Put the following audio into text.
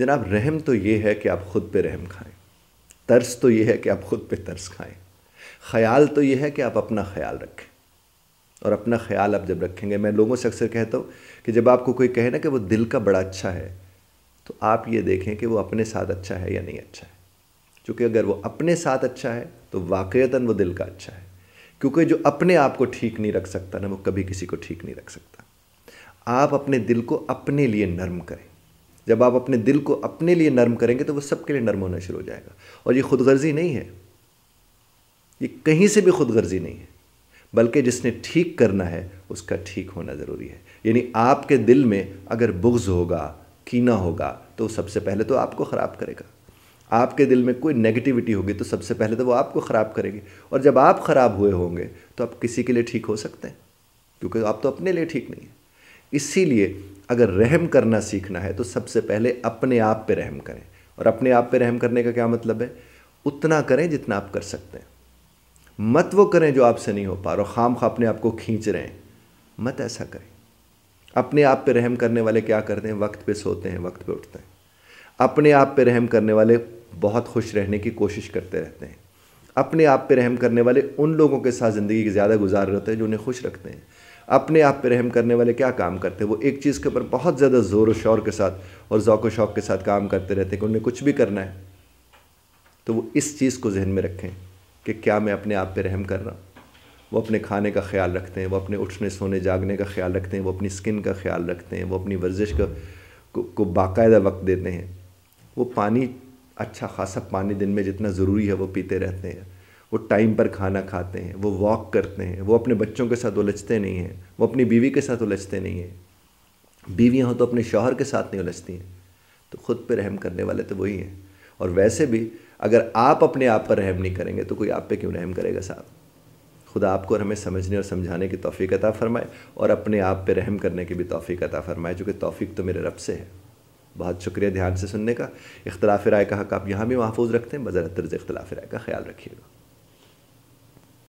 जनाब रहम तो ये है कि आप ख़ुद पे रहम खाएं तर्स तो ये है कि आप ख़ुद पे तर्स खाएं ख्याल तो ये है कि आप अपना ख्याल रखें और अपना ख्याल आप जब रखेंगे मैं लोगों से अक्सर कहता हूँ कि जब आपको कोई कहे ना कि वो दिल का बड़ा अच्छा है तो आप ये देखें कि वो अपने साथ अच्छा है या नहीं अच्छा है क्योंकि अगर वो अपने साथ अच्छा है तो वाक़ता वो दिल का अच्छा है क्योंकि जो अपने आप को ठीक नहीं रख सकता ना वो कभी किसी को ठीक नहीं रख सकता आप अपने दिल को अपने लिए नर्म करें जब आप अपने दिल को अपने लिए नर्म करेंगे तो वो सबके लिए नर्म होना शुरू हो जाएगा और ये खुदगर्जी नहीं है ये कहीं से भी खुदगर्जी नहीं है बल्कि जिसने ठीक करना है उसका ठीक होना ज़रूरी है यानी आपके दिल में अगर बुग्ज होगा कीना होगा तो सबसे पहले तो आपको ख़राब करेगा आपके दिल में कोई नेगेटिविटी होगी तो सबसे पहले तो वो आपको ख़राब करेगी और जब आप ख़राब हुए होंगे तो आप किसी के लिए ठीक हो सकते हैं क्योंकि आप तो अपने लिए ठीक नहीं है इसीलिए अगर रहम करना सीखना है तो सबसे पहले अपने आप पे रहम करें और अपने आप पे रहम करने का क्या मतलब है उतना करें जितना आप कर सकते हैं मत वो करें जो आपसे नहीं हो पा रहा खाम खा अपने आप को खींच रहे हैं मत ऐसा करें अपने आप पे रहम करने वाले क्या करते हैं वक्त पे सोते हैं वक्त पे उठते हैं अपने आप पे रहम करने वाले बहुत खुश रहने की कोशिश करते रहते हैं अपने आप पर रहम करने वाले उन लोगों के साथ ज़िंदगी ज़्यादा गुजार रहते हैं जो उन्हें खुश रखते हैं अपने आप पर रहम करने वाले क्या काम करते हैं वो एक चीज़ के ऊपर बहुत ज़्यादा ज़ोर व शोर के साथ और ओक़ शौक़ के साथ काम करते रहते हैं कि उन्हें कुछ भी करना है तो वो इस चीज़ को जहन में रखें कि क्या मैं अपने आप पर रहम कर रहा हूँ वो अपने खाने का ख्याल रखते हैं वो अपने उठने सोने जागने का ख्याल रखते हैं वो अपनी स्किन का ख्याल रखते हैं वो अपनी वर्जिश का को, को बाकायदा वक्त देते हैं वो पानी अच्छा खासा पानी दिन में जितना ज़रूरी है वो पीते रहते हैं वो टाइम पर खाना खाते हैं वो वॉक करते हैं वो अपने बच्चों के साथ उलझते नहीं हैं वो अपनी बीवी के साथ उलझते नहीं हैं बीवियाँ हों तो अपने शौहर के साथ नहीं उलझती हैं तो ख़ुद पर रहम करने वाले तो वही हैं और वैसे भी अगर आप अपने आप पर रहम नहीं करेंगे तो कोई आप पे क्यों रहम करेगा साहब खुदा आपको और हमें समझने और समझाने की तोफ़ी अता फ़रमाए और अपने आप पे रहम करने की भी तौफीक अता फ़रमाए चूँकि तौफीक तोफ़ी तो मेरे रब से है बहुत शुक्रिया ध्यान से सुनने का इख्तलाफ राय का हक आप यहाँ भी महफूज रखते हैं बज़र तर्ज इख्तलाफ राय का ख्याल रखिएगा